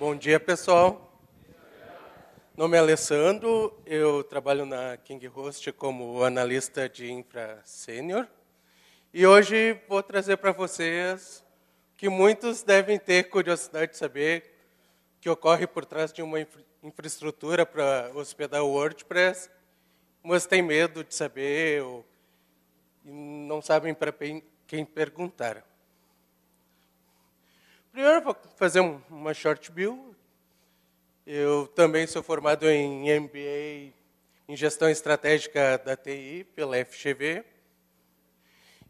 Bom dia, pessoal. Meu nome é Alessandro, eu trabalho na KingHost como analista de infra sênior. E hoje vou trazer para vocês que muitos devem ter curiosidade de saber que ocorre por trás de uma infra infraestrutura para hospedar o WordPress, mas tem medo de saber ou não sabem para quem perguntar. Primeiro, vou fazer uma short bill. Eu também sou formado em MBA em Gestão Estratégica da TI pela FGV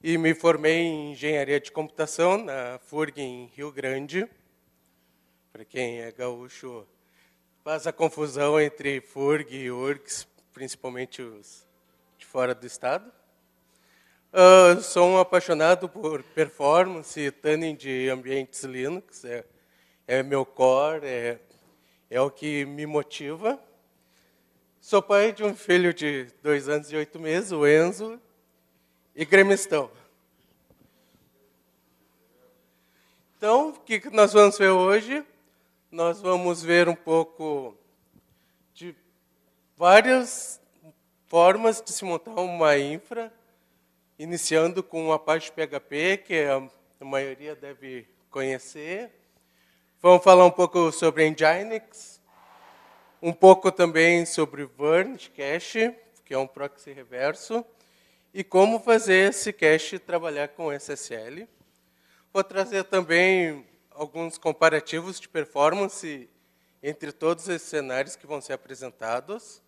e me formei em Engenharia de Computação na FURG em Rio Grande. Para quem é gaúcho, faz a confusão entre FURG e URGS, principalmente os de fora do estado. Uh, sou um apaixonado por performance, tanning de ambientes Linux, é, é meu core, é, é o que me motiva. Sou pai de um filho de dois anos e oito meses, o Enzo, e gremistão. Então, o que nós vamos ver hoje? Nós vamos ver um pouco de várias formas de se montar uma infra Iniciando com a parte PHP, que a maioria deve conhecer. Vamos falar um pouco sobre Nginx, um pouco também sobre Vernish Cache, que é um proxy reverso, e como fazer esse cache trabalhar com SSL. Vou trazer também alguns comparativos de performance entre todos esses cenários que vão ser apresentados.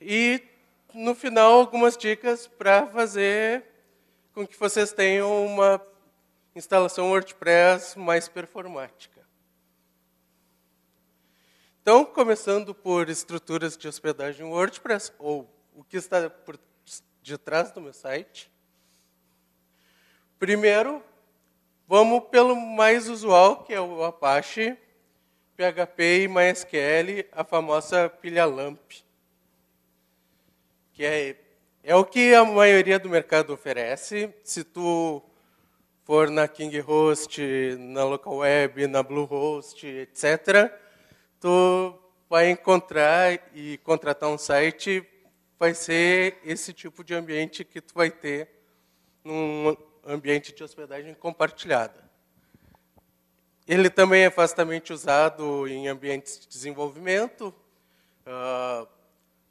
E no final, algumas dicas para fazer com que vocês tenham uma instalação WordPress mais performática. Então, começando por estruturas de hospedagem WordPress, ou o que está por detrás do meu site. Primeiro, vamos pelo mais usual, que é o Apache, PHP e MySQL, a famosa pilha LAMP que é, é o que a maioria do mercado oferece. Se tu for na KingHost, na LocalWeb, na Bluehost, etc., tu vai encontrar e contratar um site, vai ser esse tipo de ambiente que tu vai ter num ambiente de hospedagem compartilhada. Ele também é vastamente usado em ambientes de desenvolvimento. Uh,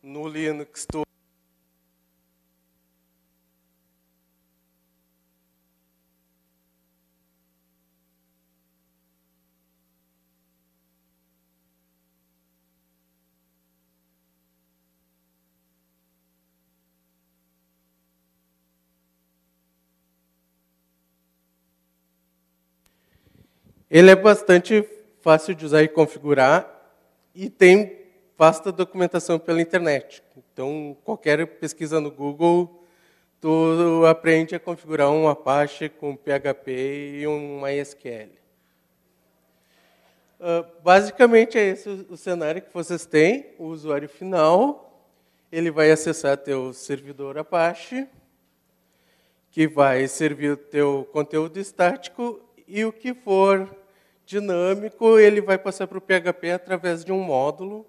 no Linux, tu Ele é bastante fácil de usar e configurar e tem vasta documentação pela internet. Então, qualquer pesquisa no Google, tu aprende a configurar um Apache com PHP e um MySQL. Uh, basicamente, é esse o cenário que vocês têm. O usuário final, ele vai acessar teu servidor Apache, que vai servir o teu conteúdo estático e o que for dinâmico ele vai passar para o PHP através de um módulo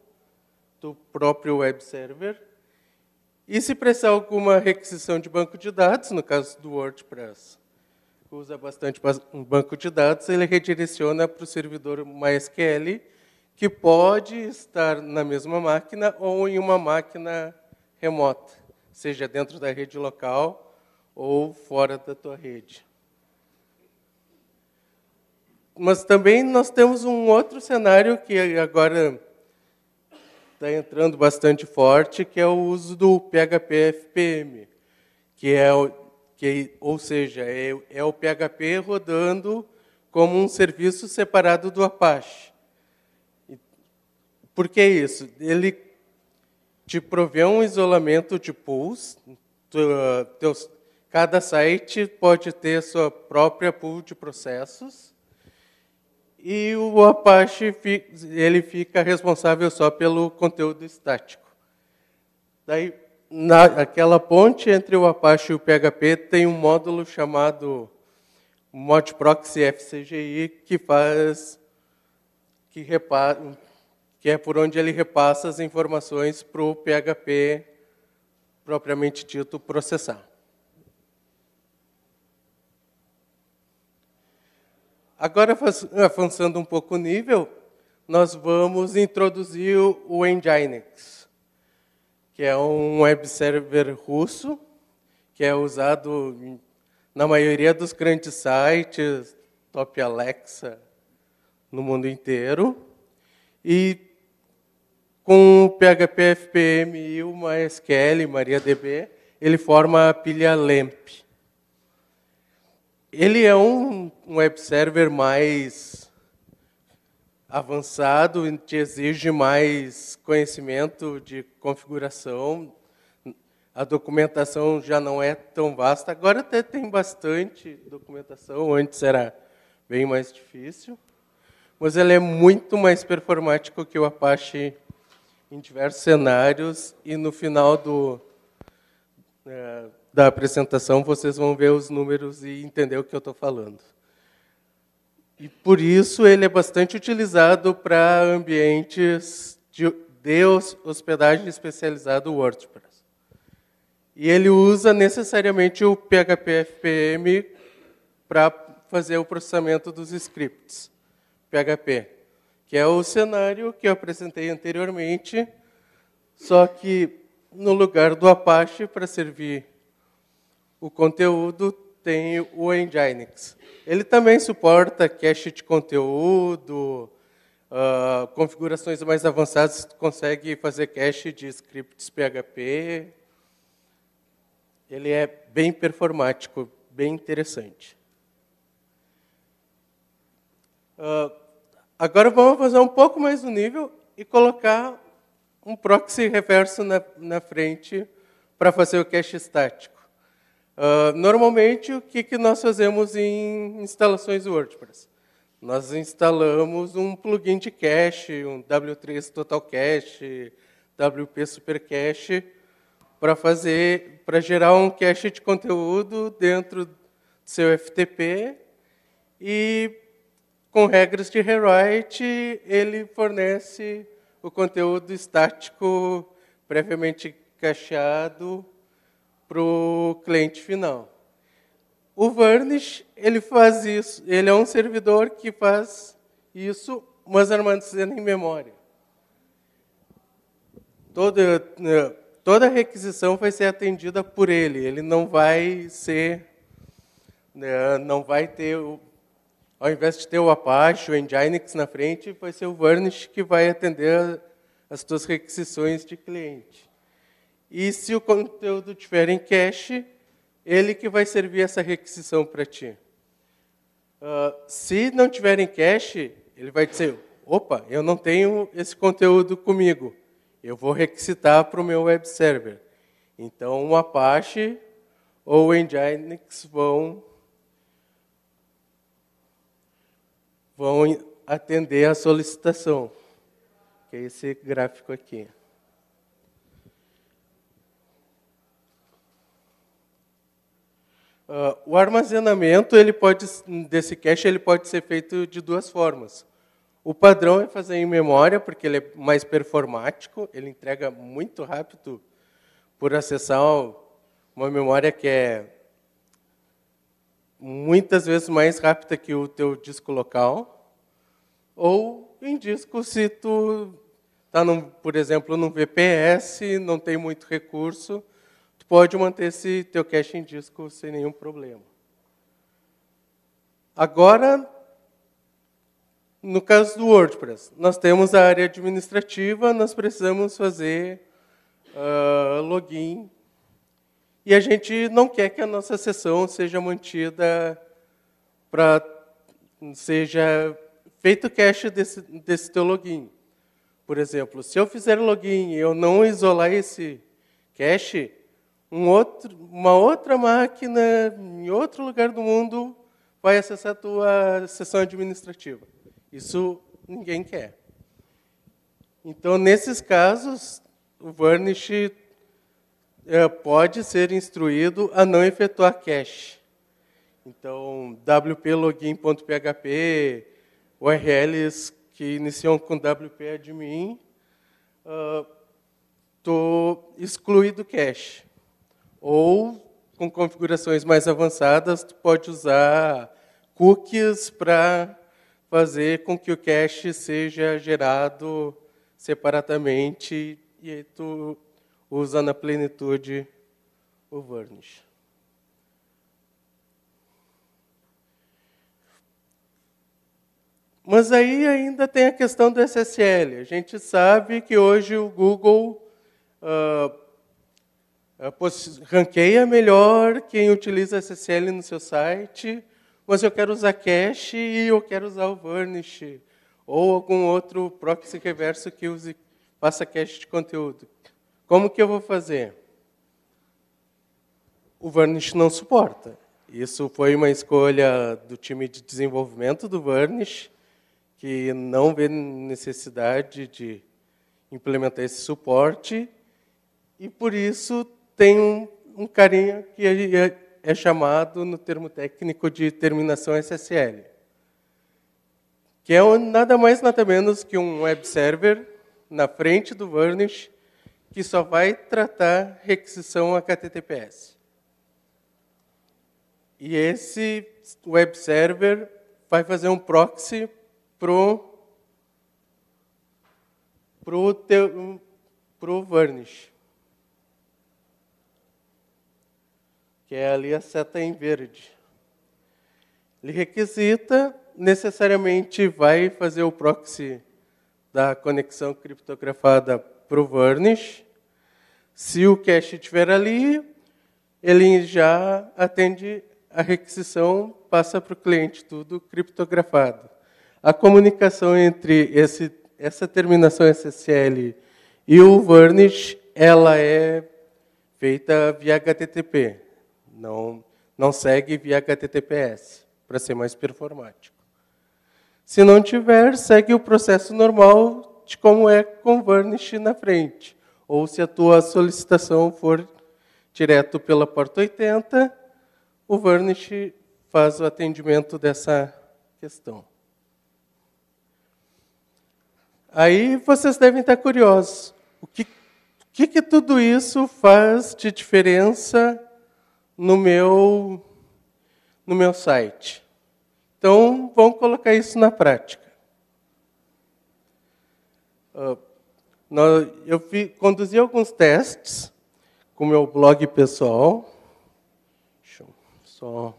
do próprio web server. E se precisar alguma requisição de banco de dados, no caso do WordPress, usa bastante um banco de dados, ele redireciona para o servidor MySQL, que pode estar na mesma máquina ou em uma máquina remota, seja dentro da rede local ou fora da tua rede. Mas também nós temos um outro cenário que agora está entrando bastante forte, que é o uso do PHP FPM, que é o, que, ou seja, é, é o PHP rodando como um serviço separado do Apache. Por que isso? Ele te provê um isolamento de pools. Tu, teus, cada site pode ter sua própria pool de processos. E o Apache ele fica responsável só pelo conteúdo estático. Daí, naquela ponte entre o Apache e o PHP tem um módulo chamado mod proxy fcgi que faz que repara, que é por onde ele repassa as informações para o PHP propriamente dito processar. Agora, eh, avançando um pouco o nível, nós vamos introduzir o Nginx, que é um web server russo, que é usado na maioria dos grandes sites, Top Alexa, no mundo inteiro. E com PHP, FPM e o MySQL, MariaDB, ele forma a pilha LAMP. Ele é um um web server mais avançado te exige mais conhecimento de configuração. A documentação já não é tão vasta. Agora até tem bastante documentação, antes era bem mais difícil. Mas ela é muito mais performático que o Apache em diversos cenários. E no final do, é, da apresentação vocês vão ver os números e entender o que eu estou falando. E por isso ele é bastante utilizado para ambientes de, hospedagem especializado WordPress. E ele usa necessariamente o PHP FPM para fazer o processamento dos scripts PHP, que é o cenário que eu apresentei anteriormente, só que no lugar do Apache para servir o conteúdo tem o Nginx. Ele também suporta cache de conteúdo, uh, configurações mais avançadas, consegue fazer cache de scripts PHP. Ele é bem performático, bem interessante. Uh, agora vamos fazer um pouco mais o nível e colocar um proxy reverso na, na frente para fazer o cache estático. Uh, normalmente, o que, que nós fazemos em instalações WordPress? Nós instalamos um plugin de cache, um W3 Total Cache, WP Super Cache, para fazer, para gerar um cache de conteúdo dentro do seu FTP e com regras de rewrite ele fornece o conteúdo estático previamente cacheado para o cliente final. O Varnish, ele faz isso, ele é um servidor que faz isso, mas armazenando é em memória. Toda, né, toda requisição vai ser atendida por ele, ele não vai ser, né, não vai ter, ao invés de ter o Apache, o Nginx na frente, vai ser o Varnish que vai atender as suas requisições de cliente. E se o conteúdo tiver em cache, ele que vai servir essa requisição para ti. Uh, se não tiver em cache, ele vai dizer: opa, eu não tenho esse conteúdo comigo. Eu vou requisitar para o meu web server. Então, o Apache ou o Nginx vão, vão atender a solicitação, que é esse gráfico aqui. Uh, o armazenamento ele pode, desse cache ele pode ser feito de duas formas. O padrão é fazer em memória, porque ele é mais performático, ele entrega muito rápido por acessar uma memória que é muitas vezes mais rápida que o teu disco local. Ou em disco, se tu está, por exemplo, num VPS, não tem muito recurso, pode manter esse teu cache em disco sem nenhum problema. Agora, no caso do WordPress, nós temos a área administrativa, nós precisamos fazer uh, login e a gente não quer que a nossa sessão seja mantida para seja feito cache desse, desse teu login. Por exemplo, se eu fizer login e eu não isolar esse cache, um outro, uma outra máquina em outro lugar do mundo vai acessar a tua sessão administrativa. Isso ninguém quer. Então, nesses casos, o Varnish é, pode ser instruído a não efetuar cache. Então, wp-login.php, URLs que iniciam com wp-admin, estou uh, ah, excluído cache. Ou com configurações mais avançadas, tu pode usar cookies para fazer com que o cache seja gerado separadamente e aí tu usa na plenitude o varnish. Mas aí ainda tem a questão do SSL. A gente sabe que hoje o Google uh, eh, ranqueia melhor quem utiliza SSL no seu site, mas eu quero usar cache e eu quero usar o Varnish, ou algum outro proxy reverso que use, faça cache de conteúdo. Como que eu vou fazer? O Varnish não suporta. Isso foi uma escolha do time de desenvolvimento do Varnish, que não vê necessidade de implementar esse suporte, e por isso tem um, um carinha que é, é, é chamado no termo técnico de terminação SSL, que é um, nada mais nada menos que um web server na frente do Varnish que só vai tratar requisição HTTPS. E esse web server vai fazer um proxy pro pro pro Varnish. que é ali a seta em verde. Ele requisita, necessariamente vai fazer o proxy da conexão criptografada para o Varnish. Se o cache estiver ali, ele já atende a requisição, passa para o cliente tudo criptografado. A comunicação entre esse, essa terminação SSL e o Varnish, ela é feita via HTTP não, não segue via HTTPS, para ser mais performático. Se não tiver, segue o processo normal de como é com Varnish na frente. Ou se a tua solicitação for direto pela porta 80, o Varnish faz o atendimento dessa questão. Aí vocês devem estar curiosos. O que, que, que tudo isso faz de diferença no meu no meu site. Então, vamos colocar isso na prática. Ah, eu conduzi alguns testes com meu blog pessoal. Deixa eu só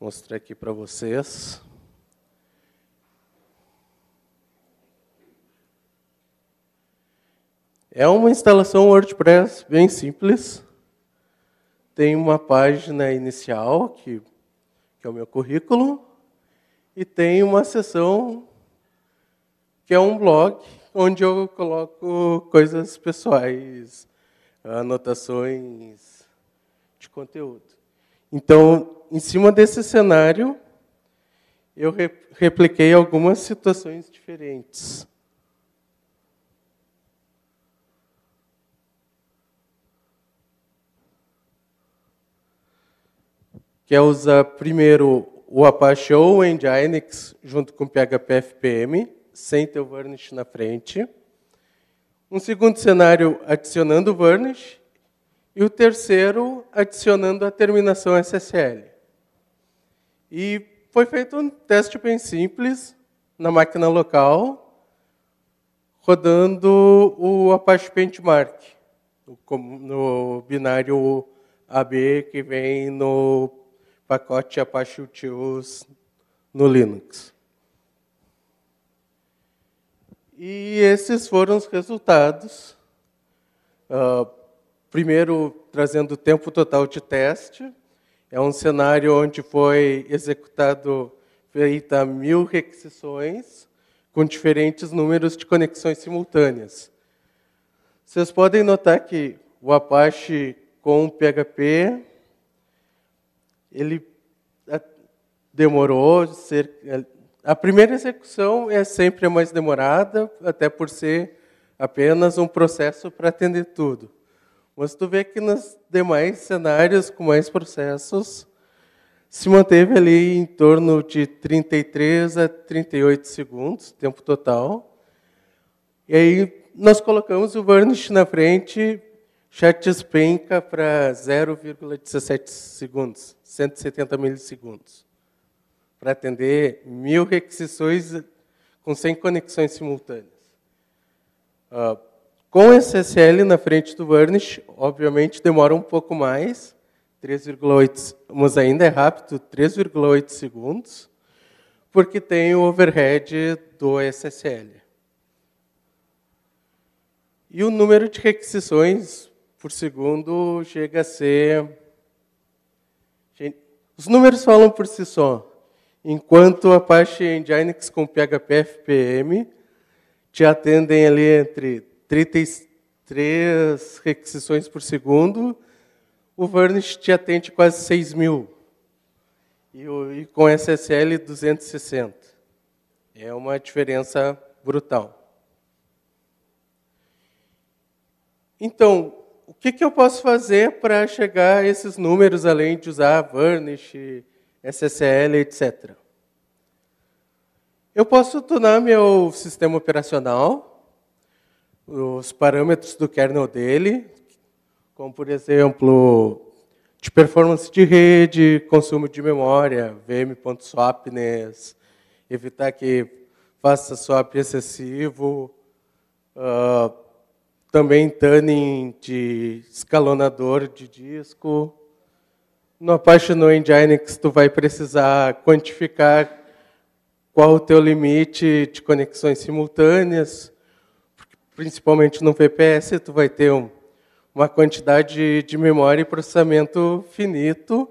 mostrar aqui para vocês. É uma instalação WordPress bem simples tem uma página inicial, que, que é o meu currículo, e tem uma seção que é um blog onde eu coloco coisas pessoais, anotações de conteúdo. Então, em cima desse cenário, eu repliquei algumas situações diferentes. que é usa primeiro o Apache ou o Nginx junto com o PHP FPM, sem ter o Varnish na frente. Um segundo cenário adicionando o Varnish. E o terceiro adicionando a terminação SSL. E foi feito um teste bem simples na máquina local, rodando o Apache Benchmark, no binário AB que vem no pacote Apache Utils no Linux. E esses foram os resultados. Uh, primeiro, trazendo o tempo total de teste. É um cenário onde foi executado, feita mil requisições com diferentes números de conexões simultâneas. Vocês podem notar que o Apache com PHP ele é, demorou. Ser, é, a primeira execução é sempre a mais demorada, até por ser apenas um processo para atender tudo. Mas tu vê que nos demais cenários com mais processos se manteve ali em torno de 33 a 38 segundos, tempo total. E aí nós colocamos o varnish na frente Schultz penca para 0,17 segundos, 170 milissegundos, para atender mil requisições com 100 conexões simultâneas. Uh, com SSL na frente do Varnish, obviamente demora um pouco mais, 3,8, mas ainda é rápido, 3,8 segundos, porque tem o overhead do SSL. E o número de requisições por segundo chega a ser. Os números falam por si só. Enquanto a Apache Nginx com PHP FPM te atendem ali entre 33 requisições por segundo, o Varnish te atende quase 6 mil. E, e com SSL, 260. É uma diferença brutal. Então, o que, que eu posso fazer para chegar a esses números, além de usar Varnish, SSL, etc. Eu posso tunar meu sistema operacional, os parâmetros do kernel dele, como, por exemplo, de performance de rede, consumo de memória, vm.swapness, evitar que faça swap excessivo, uh, também tuning de escalonador de disco. No Apache no Nginx, tu vai precisar quantificar qual o teu limite de conexões simultâneas, principalmente no VPS, tu vai ter um, uma quantidade de memória e processamento finito.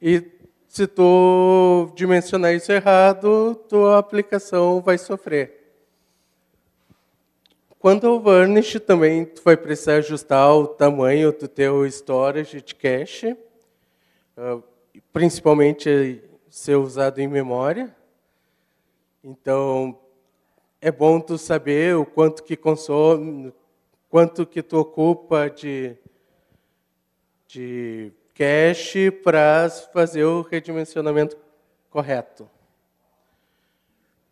E se tu dimensionar isso errado, tua aplicação vai sofrer. Quanto ao varnish, também tu vai precisar ajustar o tamanho do teu storage de cache, ah, principalmente ser usado em memória. Então, é bom tu saber o quanto que consome, quanto que tu ocupa de, de cache para fazer o redimensionamento correto.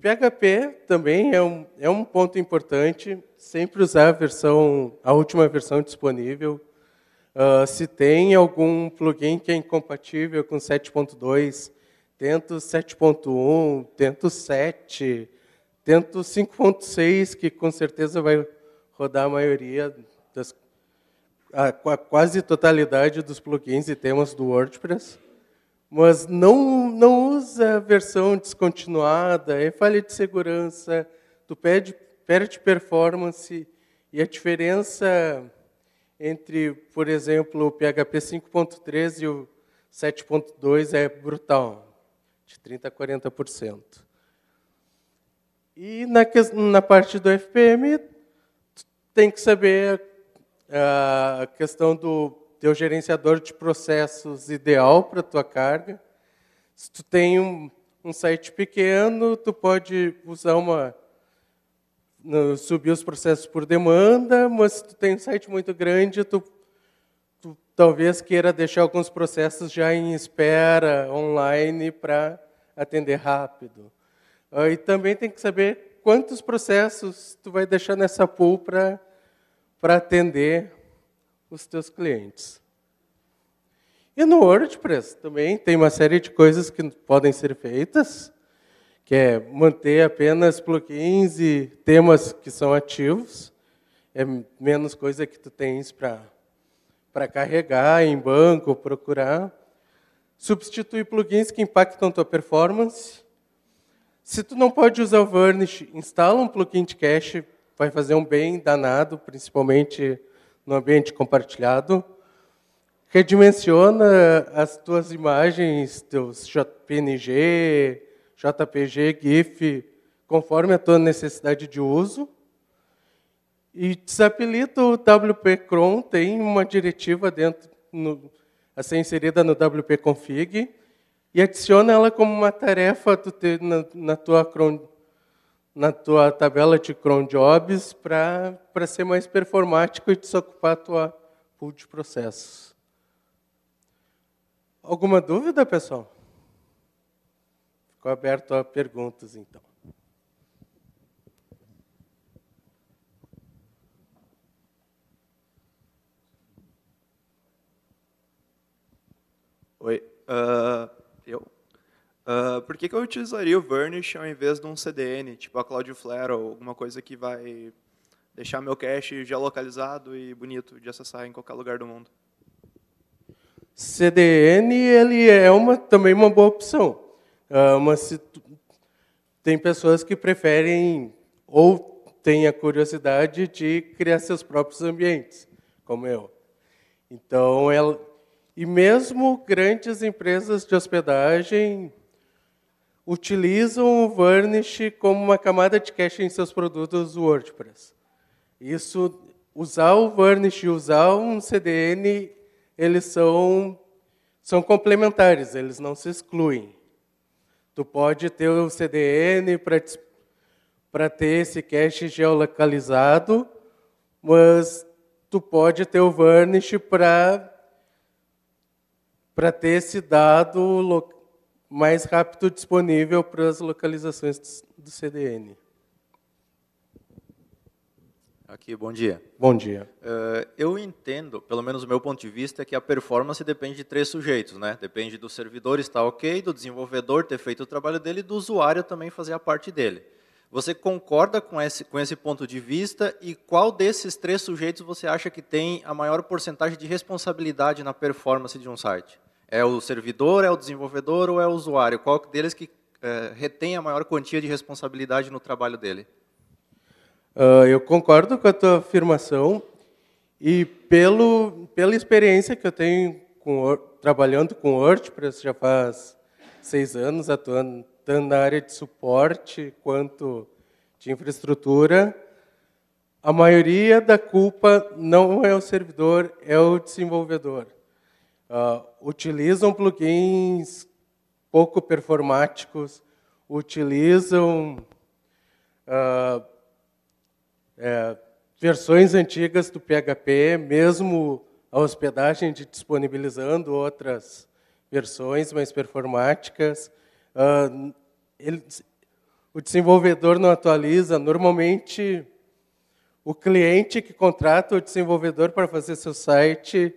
PHP também é um, é um ponto importante. Sempre usar a versão, a última versão disponível. Uh, se tem algum plugin que é incompatível com 7.2, tenta 7.1, tenta 7, tenta 5.6, que com certeza vai rodar a maioria das a, a quase totalidade dos plugins e temas do WordPress mas não, não usa a versão descontinuada, é falha de segurança, tu perde, perde performance, e a diferença entre, por exemplo, o PHP 5.3 e o 7.2 é brutal, de 30% a 40%. E na, na parte do FPM, tem que saber a questão do é o gerenciador de processos ideal para a tua carga. Se tu tem um, um site pequeno, tu pode usar uma no, subir os processos por demanda, mas se tu tem um site muito grande, tu, tu talvez queira deixar alguns processos já em espera online para atender rápido. Uh, e também tem que saber quantos processos tu vai deixar nessa pool para atender os teus clientes. E no WordPress também tem uma série de coisas que podem ser feitas, que é manter apenas plugins e temas que são ativos. É menos coisa que tu tens para carregar em banco, procurar. Substituir plugins que impactam tua performance. Se tu não pode usar o Varnish, instala um plugin de cache, vai fazer um bem danado, principalmente no ambiente compartilhado, redimensiona as tuas imagens, teus PNG, JPG, GIF, conforme a tua necessidade de uso. E desabilita o WP-Cron, tem uma diretiva dentro no, a ser inserida no WP-Config e adiciona ela como uma tarefa na, na tua Cron na tua tabela de cron jobs para ser mais performático e desocupar a tua pool de processos. Alguma dúvida, pessoal? Ficou aberto a perguntas, então. Oi, uh, eu Uh, por que, que eu utilizaria o Varnish ao invés de um CDN, tipo a Cloudflare ou alguma coisa que vai deixar meu cache já localizado e bonito de acessar em qualquer lugar do mundo? CDN ele é uma, também uma boa opção. Uh, mas tem pessoas que preferem ou têm a curiosidade de criar seus próprios ambientes, como eu. Então, ela, e mesmo grandes empresas de hospedagem utilizam o Varnish como uma camada de cache em seus produtos WordPress. Isso, usar o Varnish e usar um CDN, eles são, são complementares, eles não se excluem. Tu pode ter o CDN para ter esse cache geolocalizado, mas tu pode ter o Varnish para ter esse dado local mais rápido disponível para as localizações do CDN. Aqui, bom dia. Bom dia. Uh, eu entendo, pelo menos o meu ponto de vista, é que a performance depende de três sujeitos, né? Depende do servidor estar ok, do desenvolvedor ter feito o trabalho dele e do usuário também fazer a parte dele. Você concorda com esse, com esse ponto de vista e qual desses três sujeitos você acha que tem a maior porcentagem de responsabilidade na performance de um site? É o servidor, é o desenvolvedor ou é o usuário? Qual deles que é, retém a maior quantia de responsabilidade no trabalho dele? Uh, eu concordo com a tua afirmação e pelo pela experiência que eu tenho com, trabalhando com WordPress já faz seis anos, atuando tanto na área de suporte quanto de infraestrutura, a maioria da culpa não é o servidor, é o desenvolvedor uh, utilizam plugins pouco performáticos, utilizam uh, é, versões antigas do PHP, mesmo a hospedagem de disponibilizando outras versões mais performáticas. Uh, ele, o desenvolvedor não atualiza. Normalmente, o cliente que contrata o desenvolvedor para fazer seu site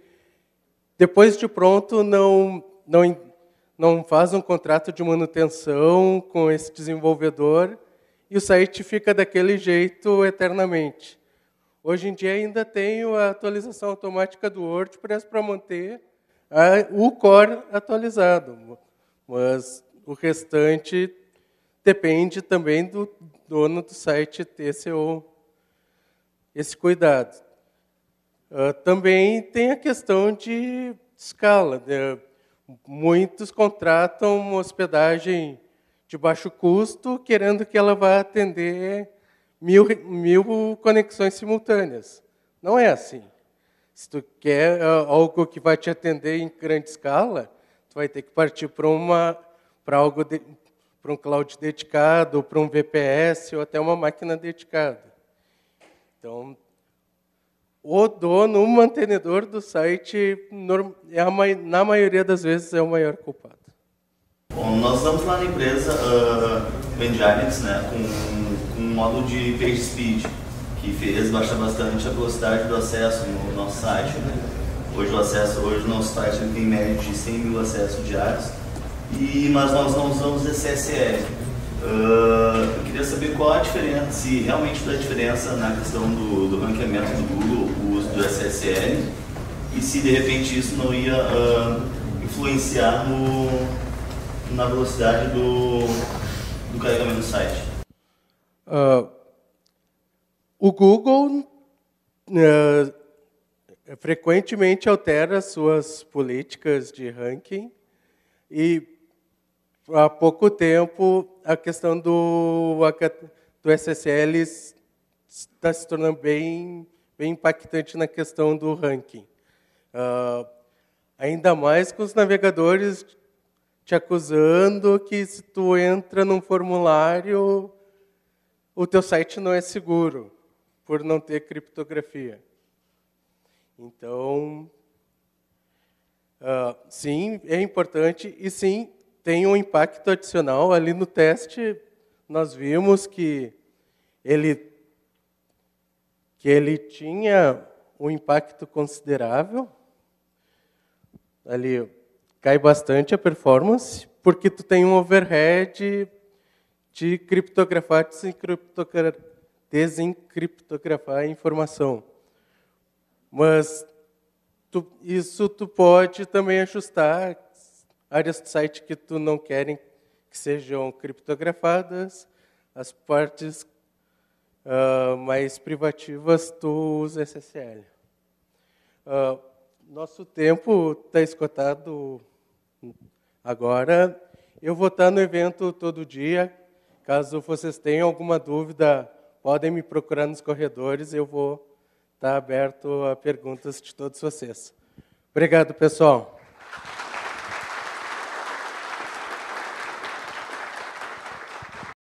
depois de pronto, não, não, não faz um contrato de manutenção com esse desenvolvedor e o site fica daquele jeito eternamente. Hoje em dia ainda tenho a atualização automática do WordPress para manter a, o core atualizado, mas o restante depende também do dono do site ter esse cuidado. Ah, também tem a questão de escala. Né? Muitos contratam uma hospedagem de baixo custo, querendo que ela vá atender mil, mil conexões simultâneas. Não é assim. Se tu quer ah, algo que vai te atender em grande escala, tu vai ter que partir para uma para algo para um cloud dedicado, para um VPS ou até uma máquina dedicada. Então o dono, o mantenedor do site, é na maioria das vezes, é o maior culpado. Bom, nós estamos lá na empresa uh, né, com, com um módulo de page speed, que fez baixar bastante a velocidade do acesso no nosso site. Né? Hoje o acesso, hoje o nosso site tem média de 100 mil acessos diários, e, mas nós não usamos SSL. Ah, eu queria saber qual a diferença, se realmente dá diferença na questão do, do ranqueamento do Google, o uso do SSL, e se de repente isso não ia uh, influenciar no, na velocidade do, do carregamento do site. Uh, o Google frequentemente altera suas políticas de ranking e há pouco tempo, a questão do, do SSL está se tornando bem, bem impactante na questão do ranking. Uh, ainda mais com os navegadores te acusando que se tu entra num formulário, o teu site não é seguro, por não ter criptografia. Então, uh, sim, é importante, e sim, tem um impacto adicional. Ali no teste, nós vimos que ele, que ele tinha um impacto considerável. Ali cai bastante a performance, porque tu tem um overhead de criptografar, desencriptografar, desencriptografar a informação. Mas tu, isso tu pode também ajustar áreas do site que tu não querem que sejam criptografadas, as partes uh, mais privativas tu usa SSL. Uh, ah, nosso tempo está escotado agora. Eu vou estar no evento todo dia. Caso vocês tenham alguma dúvida, podem me procurar nos corredores. Eu vou estar aberto a perguntas de todos vocês. Obrigado, pessoal.